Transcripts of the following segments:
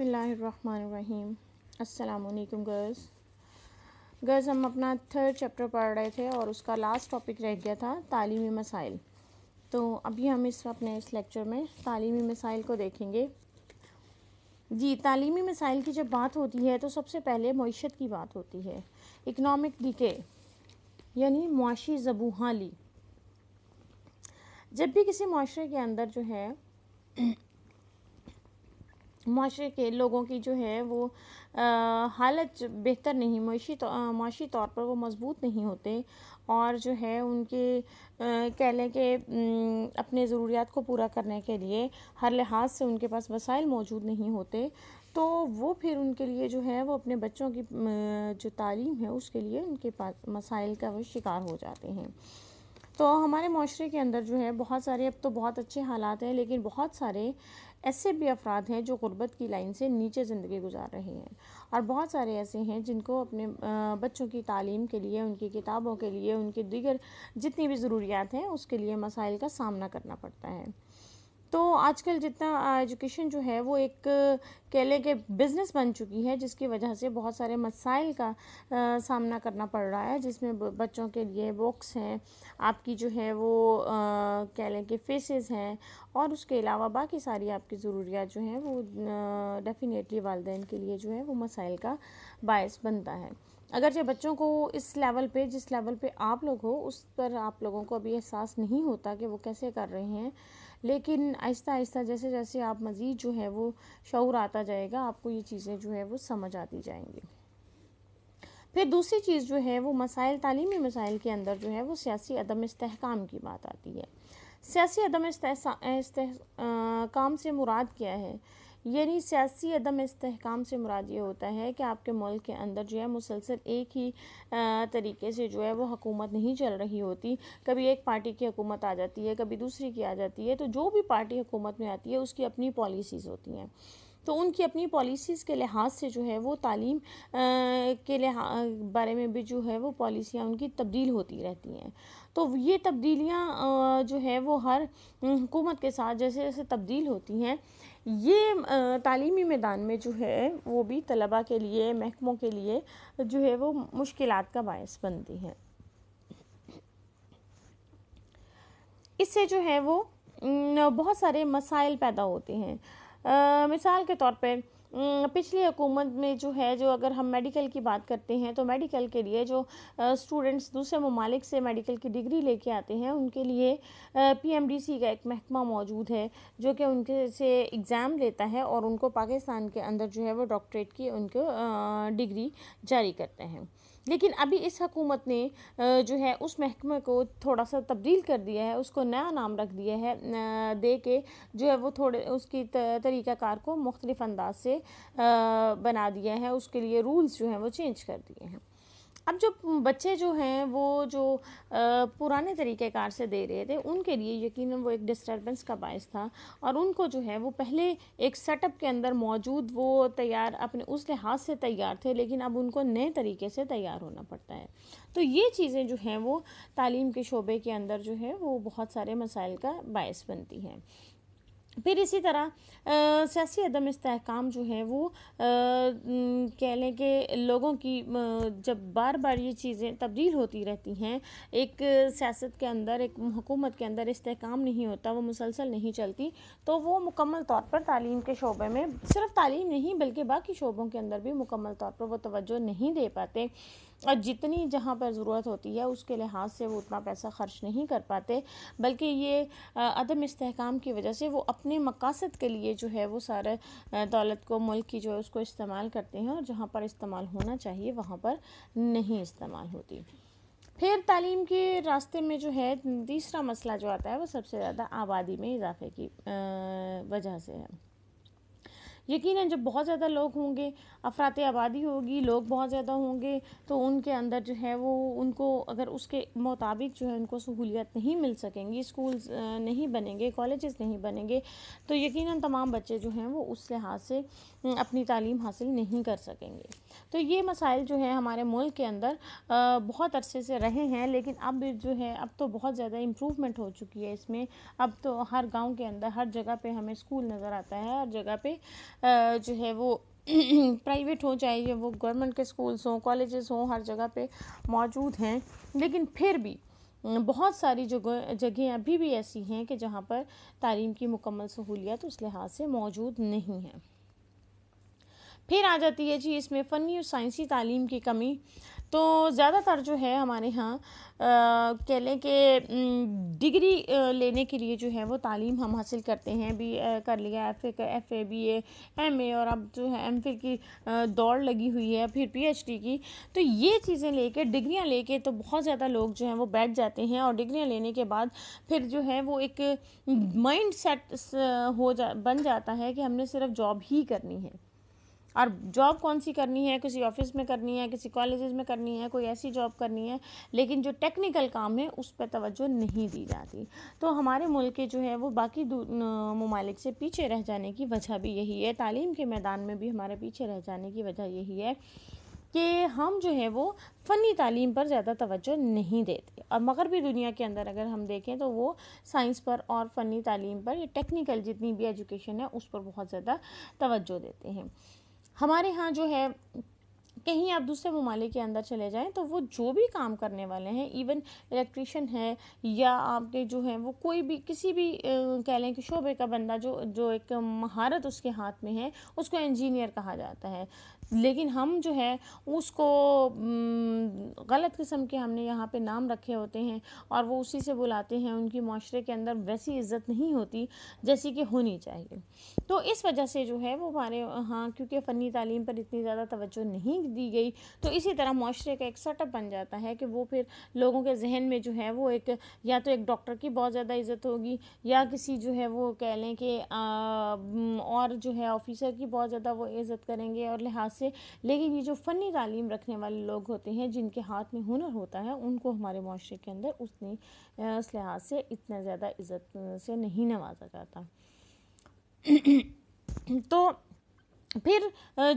बसमीम् अल्लाम girls girls हम अपना थर्ड चैप्टर पढ़ रहे थे और उसका लास्ट टॉपिक रह गया था तालीमी मसाइल तो अभी हम इस अपने इस लेक्चर में तालीमी मसाइल को देखेंगे जी तालीमी मसाइल की जब बात होती है तो सबसे पहले मीशत की बात होती है इकनॉमिक डिके यानी मुआशी जबूहाली जब भी किसी माशरे के अंदर जो है माशरे के लोगों की जो है वो आ, हालत बेहतर नहीं मैशी तो, माशी तौर पर वो मजबूत नहीं होते और जो है उनके कह लें कि अपने ज़रूरियात को पूरा करने के लिए हर लिहाज से उनके पास वसाइल मौजूद नहीं होते तो वो फिर उनके लिए जो है वो अपने बच्चों की जो तालीम है उसके लिए उनके पास मसाइल का वो शिकार हो जाते हैं तो हमारे माशरे के अंदर जो है बहुत सारे अब तो बहुत अच्छे हालात हैं लेकिन बहुत सारे ऐसे भी अफराद हैं जो गुर्बत की लाइन से नीचे ज़िंदगी गुजार रहे हैं और बहुत सारे ऐसे हैं जिनको अपने बच्चों की तालीम के लिए उनकी किताबों के लिए उनकी दीगर जितनी भी ज़रूरियात हैं उसके लिए मसाइल का सामना करना पड़ता है तो आजकल जितना एजुकेशन जो है वो एक कह लें कि बिज़नेस बन चुकी है जिसकी वजह से बहुत सारे मसाइल का आ, सामना करना पड़ रहा है जिसमें बच्चों के लिए बुक्स हैं आपकी जो है वो कह लें कि फेसेस हैं और उसके अलावा बाकी सारी आपकी ज़रूरियात जो हैं वो डेफ़िनेटली वालदे के लिए जो है वो मसाइल का बायस बनता है अगर जो बच्चों को इस लेवल पे जिस लेवल पे आप लोग हो उस पर आप लोगों को अभी एहसास नहीं होता कि वो कैसे कर रहे हैं लेकिन आहिस्ता आहिस्ता जैसे जैसे आप मज़ीद जो है वो शौर आता जाएगा आपको ये चीज़ें जो है वो समझ आती जाएंगी फिर दूसरी चीज़ जो है वो मसाइल तालीमी मसाइल के अंदर जो है वो सियासी अदम इसकाम की बात आती है सियासी अदम इसकाम से मुराद क्या है यानी सियासी अदम इसकाम से मुराद ये होता है कि आपके मुल्क के अंदर जो है मुसलसल एक ही तरीके से जो है वो हकूमत नहीं चल रही होती कभी एक पार्टी की हकूमत आ जाती है कभी दूसरी की आ जाती है तो जो भी पार्टी हुकूमत में आती है उसकी अपनी पॉलिसीज़ होती हैं तो उनकी अपनी पॉलिसीज़ के लिहाज से जो है वो तालीम के बारे में भी जो है वो पॉलिसियाँ उनकी तब्दील होती रहती हैं तो ये तब्दीलियाँ जो है वो हर हुकूमत के साथ जैसे जैसे तब्दील होती हैं ये तालीमी मैदान में जो है वो भी तलबा के लिए महकमों के लिए जो है वो मुश्किल का बायस बनती हैं इससे जो है वो बहुत सारे मसाइल पैदा होते हैं मिसाल के तौर पर पिछली हुकूमत में जो है जो अगर हम मेडिकल की बात करते हैं तो मेडिकल के लिए जो स्टूडेंट्स दूसरे ममालिक से मेडिकल की डिग्री लेके आते हैं उनके लिए पीएमडीसी का एक महकमा मौजूद है जो कि उनके से एग्ज़ाम लेता है और उनको पाकिस्तान के अंदर जो है वो डॉक्टरेट की उनको डिग्री जारी करते हैं लेकिन अभी इस हकूमत ने जो है उस महकमे को थोड़ा सा तब्दील कर दिया है उसको नया नाम रख दिया है दे के जो है वो थोड़े उसकी तरीक़ाकार को मुख्तलिफ अंदाज से बना दिया है उसके लिए रूल्स जो हैं वो चेंज कर दिए हैं अब जो बच्चे जो हैं वो जो पुराने तरीक़ेकार से दे रहे थे उनके लिए यकीन वो एक डिस्टर्बेंस का बायस था और उनको जो है वो पहले एक सेटअप के अंदर मौजूद वो तैयार अपने उस लिहाज से तैयार थे लेकिन अब उनको नए तरीके से तैयार होना पड़ता है तो ये चीज़ें जो हैं वो तालीम के शोबे के अंदर जो है वो बहुत सारे मसाइल का बायस बनती हैं फिर इसी तरह सियासी अदम इसकाम जो है वो कह लें कि लोगों की जब बार बार ये चीज़ें तब्दील होती रहती हैं एक सियासत के अंदर एक हुकूमत के अंदर इसकाम नहीं होता वो मुसलसल नहीं चलती तो वो मुकम्मल तौर पर तालीम के शोबे में सिर्फ तालीम नहीं बल्कि बाकी शोबों के अंदर भी मुकम्मल तौर पर वो तोज्जो नहीं दे पाते और जितनी जहाँ पर ज़रूरत होती है उसके लिहाज से वो उतना पैसा ख़र्च नहीं कर पाते बल्कि ये अदम इसकाम की वजह से वो अपने मकासद के लिए जो है वो सारे दौलत को मुल्क की जो है उसको इस्तेमाल करते हैं और जहाँ पर इस्तेमाल होना चाहिए वहाँ पर नहीं इस्तेमाल होती फिर तालीम के रास्ते में जो है तीसरा मसला जो आता है वो सबसे ज़्यादा आबादी में इजाफे की वजह से है यकीन जब बहुत ज़्यादा लोग होंगे अफरात आबादी होगी लोग बहुत ज़्यादा होंगे तो उनके अंदर जो है वो उनको अगर उसके मुताबिक जो है उनको सहूलियत नहीं मिल सकेंगी स्कूल्स नहीं बनेंगे कॉलेजेस नहीं बनेंगे तो यकीनन तमाम बच्चे जो हैं वो उस लिहाज से अपनी तालीम हासिल नहीं कर सकेंगे तो ये मसाइल जो है हमारे मुल्क के अंदर बहुत अरसे से रहे हैं लेकिन अब जो है अब तो बहुत ज़्यादा इम्प्रूवमेंट हो चुकी है इसमें अब तो हर गांव के अंदर हर जगह पे हमें स्कूल नज़र आता है हर जगह पे जो है वो प्राइवेट हो चाहे वो गवर्नमेंट के स्कूल्स हों कॉलेजेस हों हर जगह पे मौजूद हैं लेकिन फिर भी बहुत सारी जगह जगह अभी भी ऐसी हैं कि जहाँ पर तालीम की मुकम्मल सहूलियत उस लिहाज से मौजूद नहीं है फिर आ जाती है जी इसमें फ़नी और साइंसी तालीम की कमी तो ज़्यादातर जो है हमारे यहाँ कह लें कि डिग्री लेने के लिए जो है वो तालीम हम हासिल करते हैं बी आ, कर लिया F A F A B M A और अब जो है एम फिल की दौड़ लगी हुई है फिर पी एच डी की तो ये चीज़ें लेके डिग्रियाँ लेके तो बहुत ज़्यादा लोग जो हैं वो बैठ जाते हैं और डिग्रियाँ लेने के बाद फिर जो है वो एक माइंड सेट हो जा बन जाता है कि हमने सिर्फ जॉब ही करनी है और जॉब कौन सी करनी है किसी ऑफिस में करनी है किसी कॉलेज में करनी है कोई ऐसी जॉब करनी है लेकिन जो टेक्निकल काम है उस पर तवज्जो नहीं दी जाती तो हमारे मुल्क के जो है वो बाकी ममालिक से पीछे रह जाने की वजह भी यही है तालीम के मैदान में भी हमारे पीछे रह जाने की वजह यही है कि हम जो है वो फ़नी तालीम पर ज़्यादा तवज्जो नहीं देते और मगर भी दुनिया के अंदर अगर हम देखें तो वो साइंस पर और फ़नी तालीम पर या टेक्निकल जितनी भी एजुकेशन है उस पर बहुत ज़्यादा तवज्जो देते हैं हमारे यहाँ जो है कहीं आप दूसरे ममालिक के अंदर चले जाएं तो वो जो भी काम करने वाले हैं इवन इलेक्ट्रिशियन है या आपके जो है वो कोई भी किसी भी कह लें कि शोबे का बंदा जो जो एक महारत उसके हाथ में है उसको इंजीनियर कहा जाता है लेकिन हम जो है उसको गलत किस्म के हमने यहाँ पे नाम रखे होते हैं और वो उसी से बुलाते हैं उनकी माशरे के अंदर वैसी इज़्ज़त नहीं होती जैसी कि होनी चाहिए तो इस वजह से जो है वो हमारे यहाँ क्योंकि फ़नी तालीम पर इतनी ज़्यादा तवज्जो नहीं दी गई तो इसी तरह माशरे का एक सेटअप बन जाता है कि वो फिर लोगों के जहन में जो है वो एक या तो एक डॉक्टर की बहुत ज़्यादा इज़्ज़त होगी या किसी जो है वो कह लें कि और जो है ऑफिसर की बहुत ज़्यादा वो इज़्ज़त करेंगे और लिहाज से लेकिन ये जो फ़नी तालीम रखने वाले लोग होते हैं जिनके हाथ में हुनर होता है उनको हमारे माशरे के अंदर उतनी उस लिहाज से इतना ज़्यादा इज़्ज़त से नहीं नवाजा जाता तो फिर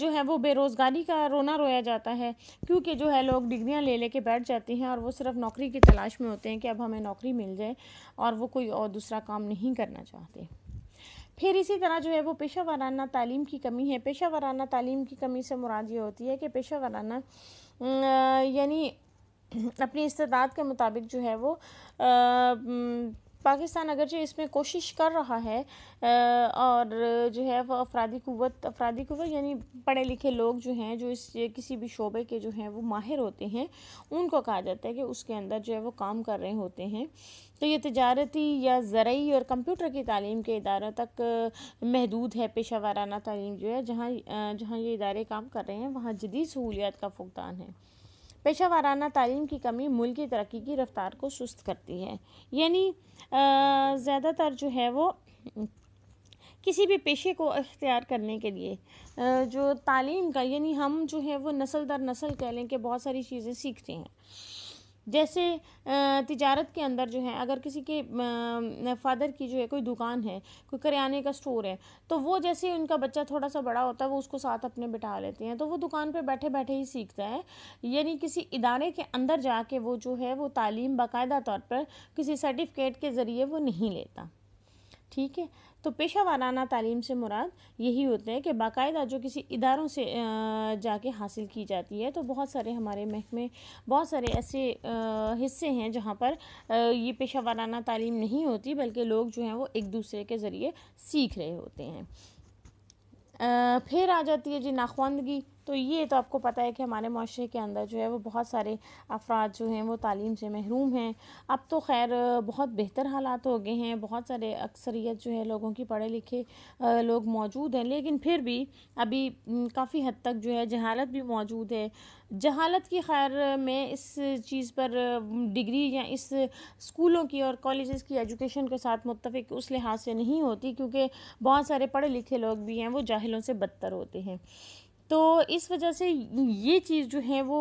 जो है वो बेरोज़गारी का रोना रोया जाता है क्योंकि जो है लोग डिग्रियां ले लेके बैठ जाते हैं और वो सिर्फ नौकरी की तलाश में होते हैं कि अब हमें नौकरी मिल जाए और वो कोई और दूसरा काम नहीं करना चाहते फिर इसी तरह जो है वो पेशा वाराना तालीम की कमी है पेशा वाराना तालीम की कमी से मुराद ये होती है कि पेशा वाराना यानी अपनी इस्तात के मुताबिक जो है वो पाकिस्तान अगरचे इसमें कोशिश कर रहा है और जो है वह अफराधी कुत अफराधी कुत यानी पढ़े लिखे लोग जो हैं जो इस किसी भी शोबे के जो हैं वो माहिर होते हैं उनको कहा जाता है कि उसके अंदर जो है वो काम कर रहे होते हैं तो ये तजारती या ज़रूरी और कंप्यूटर की तालीम के इदारों तक महदूद है पेशा वाराना तालीम जो है जहाँ जहाँ ये इदारे काम कर रहे हैं वहाँ जदीद सहूलियात का फुकदान है पेशा वाराना तालीम की कमी मुल्क की तरक्की की रफ्तार को सुस्त करती है यानी ज़्यादातर जो है वो किसी भी पेशे को अख्तियार करने के लिए जो तालीम का यानी हम जो है वो नस्ल दर नस्ल कह लें कि बहुत सारी चीज़ें सीखते हैं जैसे तिजारत के अंदर जो है अगर किसी के फादर की जो है कोई दुकान है कोई करियाने का स्टोर है तो वो जैसे उनका बच्चा थोड़ा सा बड़ा होता है वो उसको साथ अपने बिठा लेते हैं तो वो दुकान पर बैठे बैठे ही सीखता है यानी किसी इदारे के अंदर जाके वो जो है वो तालीम बाकायदा तौर पर किसी सर्टिफिकेट के ज़रिए वो नहीं लेता ठीक है तो पेशा वाराना तालीम से मुराद यही होते हैं कि बाकायदा जो किसी इदारों से जाके हासिल की जाती है तो बहुत सारे हमारे महकमे बहुत सारे ऐसे हिस्से हैं जहाँ पर ये पेशा वाराना तालीम नहीं होती बल्कि लोग जो हैं वो एक दूसरे के ज़रिए सीख रहे होते हैं फिर आ जाती है जी नाखवानदगी तो ये तो आपको पता है कि हमारे माशरे के अंदर जो है वो बहुत सारे अफराद जो हैं वो तालीम से महरूम हैं अब तो खैर बहुत बेहतर हालात हो गए हैं बहुत सारे अक्सरियत जो है लोगों की पढ़े लिखे लोग मौजूद हैं लेकिन फिर भी अभी काफ़ी हद तक जो है जहालत भी मौजूद है जहालत की खैर मैं इस चीज़ पर डिग्री या इस स्कूलों की और कॉलेज़ की एजुकेशन के साथ मुतफिक उस लिहाज से नहीं होती क्योंकि बहुत सारे पढ़े लिखे लोग भी हैं वो जाहिलों से बदतर होते हैं तो इस वजह से ये चीज़ जो है वो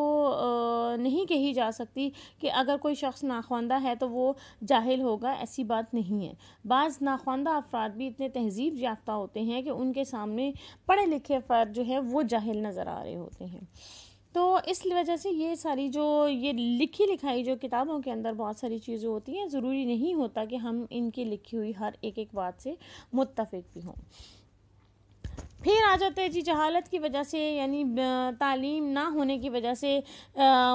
नहीं कही जा सकती कि अगर कोई शख्स नाख्वानदा है तो वो जाहिल होगा ऐसी बात नहीं है बाज़ नाख्वानदा अफराद भी इतने तहजीब याफ्ता होते हैं कि उनके सामने पढ़े लिखे अफराद जो है वो जाहिल नज़र आ रहे होते हैं तो इस वजह से ये सारी जो ये लिखी लिखाई जो किताबों के अंदर बहुत सारी चीज़ें होती हैं ज़रूरी नहीं होता कि हम इनकी लिखी हुई हर एक एक बात से मुतफिक भी हों फिर आ जाता है जी जहालत की वजह से यानी तालीम ना होने की वजह से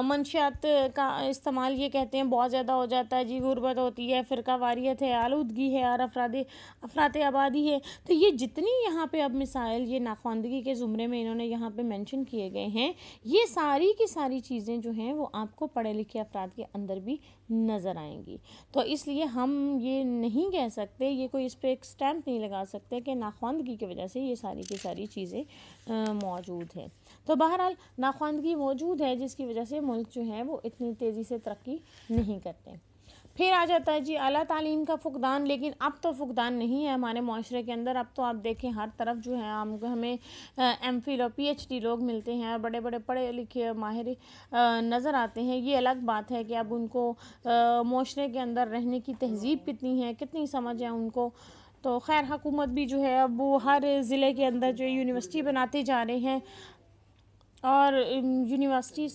मनशियात का इस्तेमाल ये कहते हैं बहुत ज़्यादा हो जाता है जी गुर्बत होती है फ़िरका वारियत है आलूदगी है और अफराद अफरात आबादी है तो ये जितनी यहाँ पे अब मिसाइल ये नाखवानदगी के ज़ुमरे में इन्होंने यहाँ पे मेंशन किए गए हैं ये सारी की सारी चीज़ें जो हैं वो आपको पढ़े लिखे अफराद के अंदर भी नज़र आएंगी तो इसलिए हम ये नहीं कह सकते ये कोई इस पर एक स्टैम्प नहीं लगा सकते कि नाख्वानगी की वजह से ये सारी की सारी चीज़ें मौजूद हैं तो बहरहाल नाख्वानगी मौजूद है जिसकी वजह से मुल्क जो है वो इतनी तेज़ी से तरक्की नहीं करते फिर आ जाता है जी अला तालीम का फुकदान लेकिन अब तो फुकदान नहीं है हमारे माशरे के अंदर अब तो आप देखें हर तरफ जो है हम हमें एम फिल और पी एच डी लोग मिलते हैं और बड़े बड़े पढ़े लिखे माहिर नज़र आते हैं ये अलग बात है कि अब उनको माशरे के अंदर रहने की तहजीब कितनी है कितनी समझ है उनको तो खैर हकूमत भी जो है अब वो हर ज़िले के अंदर जो यूनिवर्सिटी बनाते जा रहे हैं और यूनिवर्सिटी